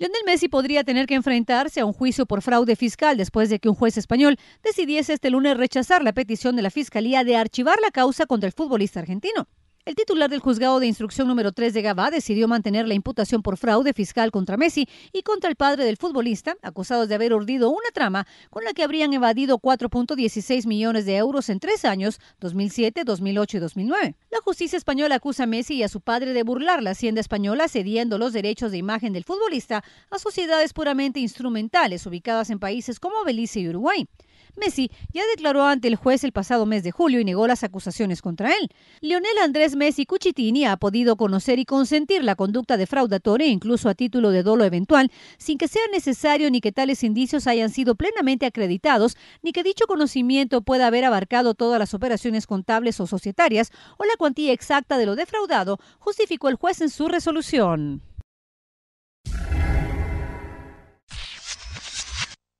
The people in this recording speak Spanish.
Lionel Messi podría tener que enfrentarse a un juicio por fraude fiscal después de que un juez español decidiese este lunes rechazar la petición de la Fiscalía de archivar la causa contra el futbolista argentino. El titular del juzgado de instrucción número 3 de Gabá decidió mantener la imputación por fraude fiscal contra Messi y contra el padre del futbolista, acusados de haber urdido una trama con la que habrían evadido 4.16 millones de euros en tres años, 2007, 2008 y 2009. La justicia española acusa a Messi y a su padre de burlar la hacienda española cediendo los derechos de imagen del futbolista a sociedades puramente instrumentales ubicadas en países como Belice y Uruguay. Messi ya declaró ante el juez el pasado mes de julio y negó las acusaciones contra él. Lionel Andrés Messi Cuchitini ha podido conocer y consentir la conducta defraudatoria, incluso a título de dolo eventual, sin que sea necesario ni que tales indicios hayan sido plenamente acreditados, ni que dicho conocimiento pueda haber abarcado todas las operaciones contables o societarias o la cuantía exacta de lo defraudado, justificó el juez en su resolución.